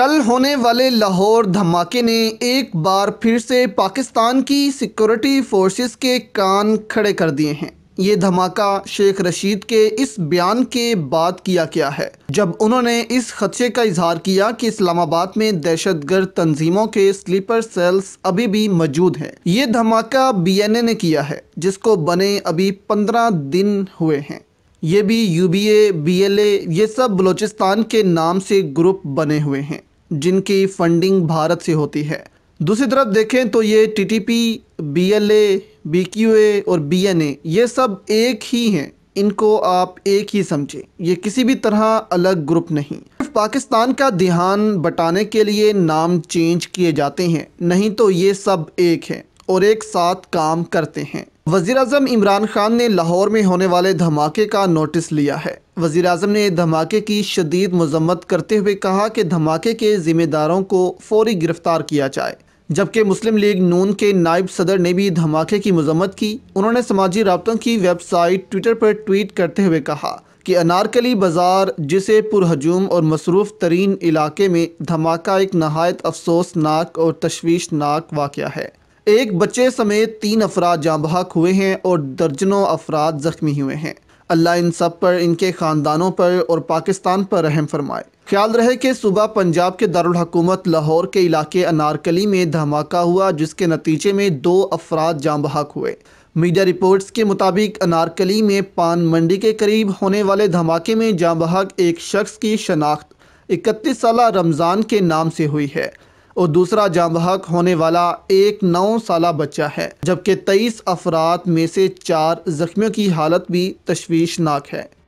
कल होने वाले लाहौर धमाके ने एक बार फिर से पाकिस्तान की सिक्योरिटी फोर्सेस के कान खड़े कर दिए हैं ये धमाका शेख रशीद के इस बयान के बाद किया गया है जब उन्होंने इस खदशे का इजहार किया कि इस्लामाबाद में दहशत गर्द तंजीमों के स्लीपर सेल्स अभी भी मौजूद हैं ये धमाका बीएनए ने किया है जिसको बने अभी पंद्रह दिन हुए हैं ये भी U B A B L A ये सब बलूचिस्तान के नाम से ग्रुप बने हुए हैं जिनकी फंडिंग भारत से होती है दूसरी तरफ देखें तो ये T T P B L A B Q A और बी एन ए ये सब एक ही हैं इनको आप एक ही समझें ये किसी भी तरह अलग ग्रुप नहीं पाकिस्तान का ध्यान बटाने के लिए नाम चेंज किए जाते हैं नहीं तो ये सब एक है और एक साथ काम करते हैं वजीर अजम इमरान खान ने लाहौर में होने वाले धमाके का नोटिस लिया है वजीर अजम ने धमाके की शदीद मजम्मत करते हुए कहा कि धमाके के जिम्मेदारों को फौरी गिरफ्तार किया जाए जबकि मुस्लिम लीग नून के नायब सदर ने भी धमाके की मजम्मत की उन्होंने समाजी रबतों की वेबसाइट ट्विटर पर ट्वीट करते हुए कहा कि अनारकली बाज़ार जिसे पुरहजूम और मसरूफ़ तरीन इलाके में धमाका एक नहायत अफसोसनाक और तशवीशनाक वाक़ है एक बच्चे समेत तीन अफराद जाँ बहक हुए हैं और दर्जनों अफराद ज़ख्मी हुए हैं अल्लाह इन सब पर इनके ख़ानदानों पर और पाकिस्तान पर रहम फरमाए ख्याल रहे कि सुबह पंजाब के दारकूमत लाहौर के इलाके अनारकली में धमाका हुआ जिसके नतीजे में दो अफराद जाम बहक हुए मीडिया रिपोर्ट्स के मुताबिक अनारकली में पान मंडी के करीब होने वाले धमाके में जाम बहक एक शख्स की शनाख्त इकतीस साल रमज़ान के नाम से हुई है और दूसरा जाम बहक होने वाला एक नौ साल बच्चा है जबकि तेईस अफराद में से चार जख्मियों की हालत भी तशवीशनाक है